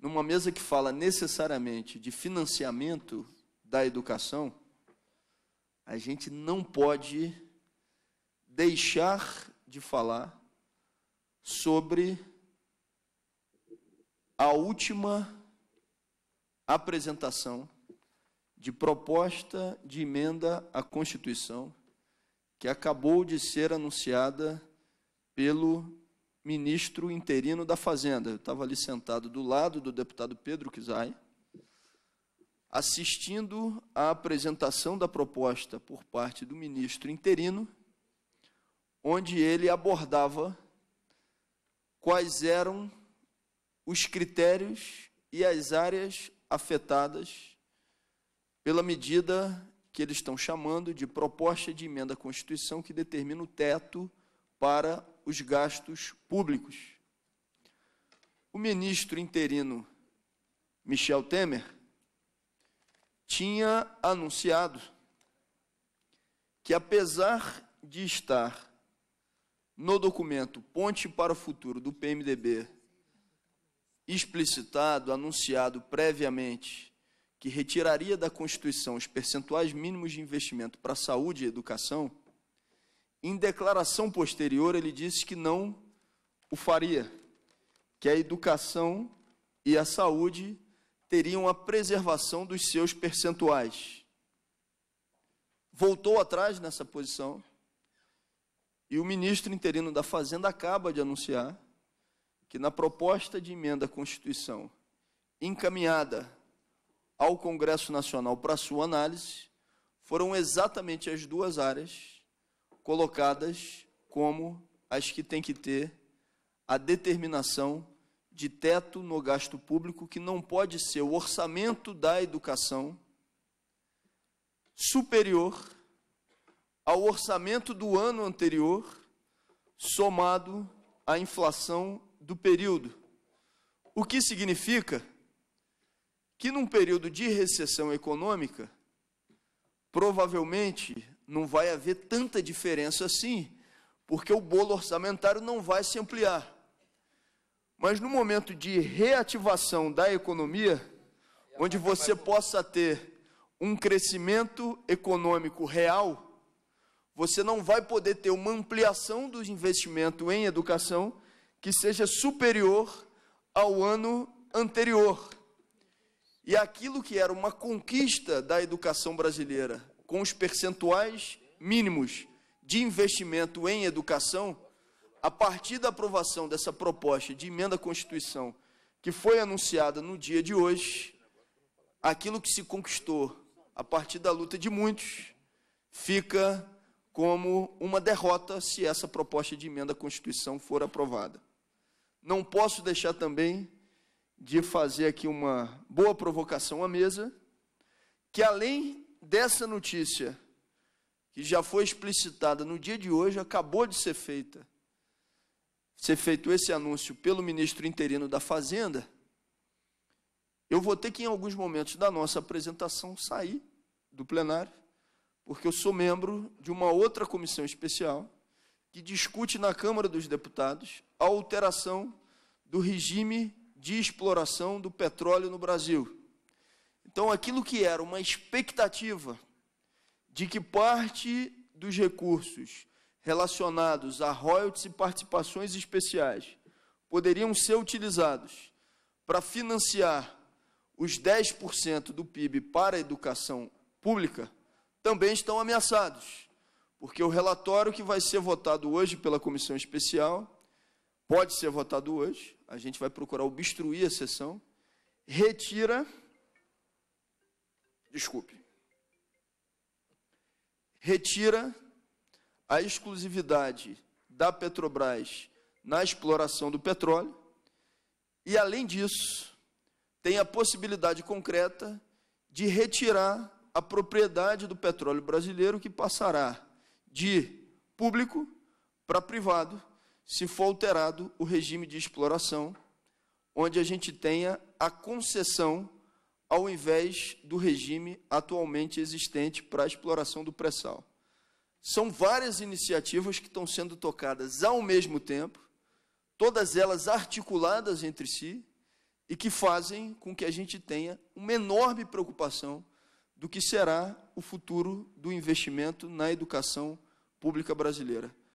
numa mesa que fala necessariamente de financiamento da educação, a gente não pode deixar de falar sobre a última apresentação de proposta de emenda à Constituição que acabou de ser anunciada pelo ministro interino da Fazenda. Eu estava ali sentado do lado do deputado Pedro Kizai, assistindo à apresentação da proposta por parte do ministro interino, onde ele abordava quais eram os critérios e as áreas afetadas pela medida que eles estão chamando de proposta de emenda à Constituição que determina o teto para os gastos públicos. O ministro interino Michel Temer tinha anunciado que, apesar de estar no documento Ponte para o Futuro do PMDB, explicitado, anunciado previamente, que retiraria da Constituição os percentuais mínimos de investimento para saúde e educação, em declaração posterior, ele disse que não o faria, que a educação e a saúde teriam a preservação dos seus percentuais. Voltou atrás nessa posição e o ministro interino da Fazenda acaba de anunciar que, na proposta de emenda à Constituição encaminhada ao Congresso Nacional para sua análise, foram exatamente as duas áreas colocadas como as que têm que ter a determinação de teto no gasto público, que não pode ser o orçamento da educação superior ao orçamento do ano anterior, somado à inflação do período. O que significa que, num período de recessão econômica, provavelmente não vai haver tanta diferença assim, porque o bolo orçamentário não vai se ampliar. Mas no momento de reativação da economia, onde você possa ter um crescimento econômico real, você não vai poder ter uma ampliação do investimento em educação que seja superior ao ano anterior. E aquilo que era uma conquista da educação brasileira com os percentuais mínimos de investimento em educação, a partir da aprovação dessa proposta de emenda à Constituição, que foi anunciada no dia de hoje, aquilo que se conquistou a partir da luta de muitos fica como uma derrota se essa proposta de emenda à Constituição for aprovada. Não posso deixar também de fazer aqui uma boa provocação à mesa, que além dessa notícia, que já foi explicitada no dia de hoje, acabou de ser feita, ser feito esse anúncio pelo ministro interino da Fazenda, eu vou ter que, em alguns momentos da nossa apresentação, sair do plenário, porque eu sou membro de uma outra comissão especial que discute na Câmara dos Deputados a alteração do regime de exploração do petróleo no Brasil. Então, aquilo que era uma expectativa de que parte dos recursos relacionados a royalties e participações especiais poderiam ser utilizados para financiar os 10% do PIB para a educação pública, também estão ameaçados, porque o relatório que vai ser votado hoje pela comissão especial pode ser votado hoje, a gente vai procurar obstruir a sessão, retira desculpe, retira a exclusividade da Petrobras na exploração do petróleo e, além disso, tem a possibilidade concreta de retirar a propriedade do petróleo brasileiro, que passará de público para privado, se for alterado o regime de exploração, onde a gente tenha a concessão ao invés do regime atualmente existente para a exploração do pré-sal. São várias iniciativas que estão sendo tocadas ao mesmo tempo, todas elas articuladas entre si e que fazem com que a gente tenha uma enorme preocupação do que será o futuro do investimento na educação pública brasileira.